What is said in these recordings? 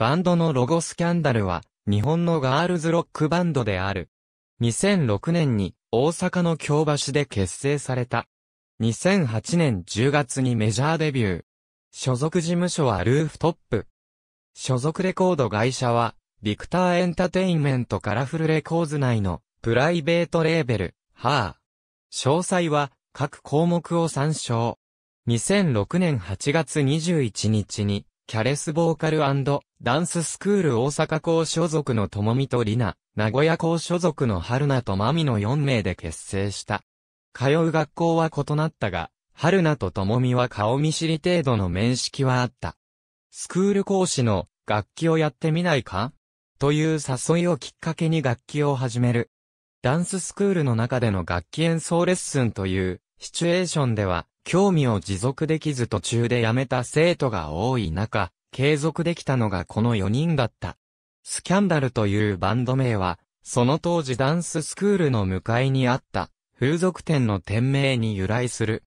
バンドのロゴスキャンダルは、日本のガールズロックバンドである。2006年に大阪の京橋で結成された。2008年10月にメジャーデビュー。所属事務所はルーフトップ。所属レコード会社は、ビクターエンタテインメントカラフルレコーズ内のプライベートレーベル、ハー。詳細は各項目を参照。2006年8月21日にキャレスボーカルダンススクール大阪校所属のともみとりな、名古屋校所属の春菜とまみの4名で結成した。通う学校は異なったが、春菜とともみは顔見知り程度の面識はあった。スクール講師の楽器をやってみないかという誘いをきっかけに楽器を始める。ダンススクールの中での楽器演奏レッスンというシチュエーションでは、興味を持続できず途中で辞めた生徒が多い中、継続できたのがこの4人だった。スキャンダルというバンド名は、その当時ダンススクールの向かいにあった、風俗店の店名に由来する。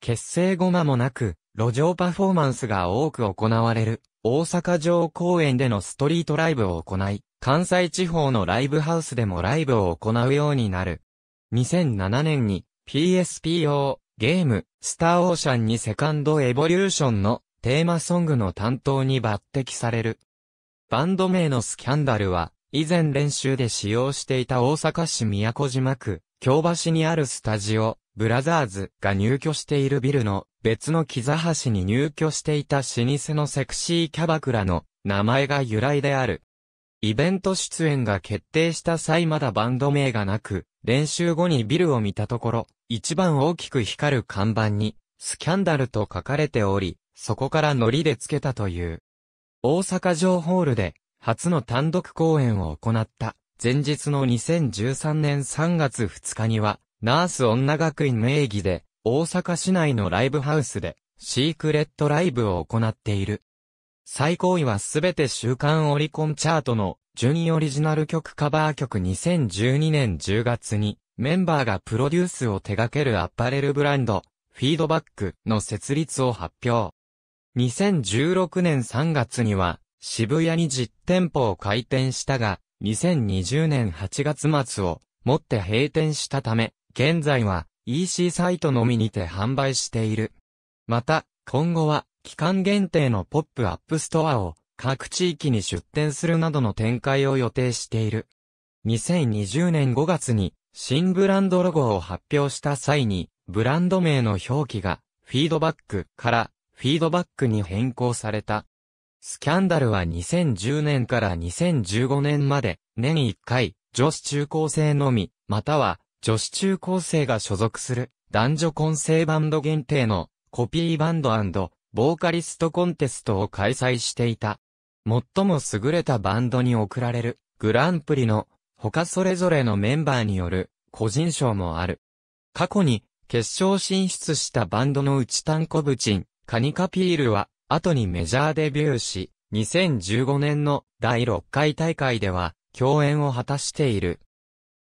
結成後間もなく、路上パフォーマンスが多く行われる、大阪城公園でのストリートライブを行い、関西地方のライブハウスでもライブを行うようになる。2007年に PSPO ゲーム、スターオーシャンにセカンドエボリューションのテーマソングの担当に抜擢される。バンド名のスキャンダルは、以前練習で使用していた大阪市宮古島区、京橋にあるスタジオ、ブラザーズが入居しているビルの別の木座橋に入居していた老舗のセクシーキャバクラの名前が由来である。イベント出演が決定した際まだバンド名がなく、練習後にビルを見たところ、一番大きく光る看板に、スキャンダルと書かれており、そこからノリでつけたという。大阪城ホールで、初の単独公演を行った、前日の2013年3月2日には、ナース女学院名義で、大阪市内のライブハウスで、シークレットライブを行っている。最高位はすべて週刊オリコンチャートの、順位オリジナル曲カバー曲2012年10月に、メンバーがプロデュースを手掛けるアパレルブランド、フィードバックの設立を発表。2016年3月には、渋谷に実店舗を開店したが、2020年8月末をもって閉店したため、現在は EC サイトのみにて販売している。また、今後は期間限定のポップアップストアを各地域に出店するなどの展開を予定している。2020年5月に新ブランドロゴを発表した際に、ブランド名の表記がフィードバックからフィードバックに変更された。スキャンダルは2010年から2015年まで年1回女子中高生のみ、または女子中高生が所属する男女混成バンド限定のコピーバンドボーカリストコンテストを開催していた。最も優れたバンドに贈られるグランプリの他それぞれのメンバーによる個人賞もある。過去に決勝進出したバンドの内タンコブチン、カニカピールは後にメジャーデビューし、2015年の第6回大会では共演を果たしている。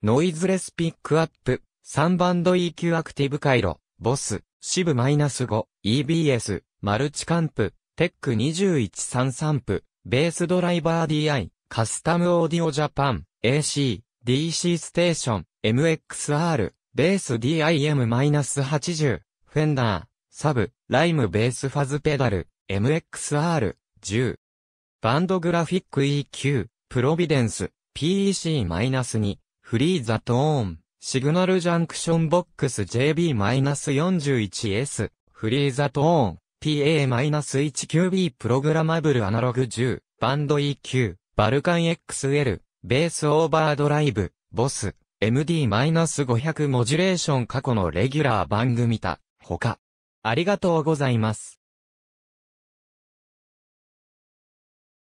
ノイズレスピックアップ、3バンド EQ アクティブ回路、ボス、シブ -5、EBS、マルチカンプ、テック2133プ、ベースドライバー DI、カスタムオーディオジャパン、AC、DC ステーション、MXR、ベース DIM-80、フェンダー、サブ、ライムベースファズペダル、MXR、10。バンドグラフィック EQ、プロビデンス、PEC-2、フリーザトーン、シグナルジャンクションボックス JB-41S、フリーザトーン、PA-19B プログラマブルアナログ10、バンド EQ、バルカン XL、ベースオーバードライブ、ボス、MD-500 モジュレーション過去のレギュラー番組た、他。ありがとうございます。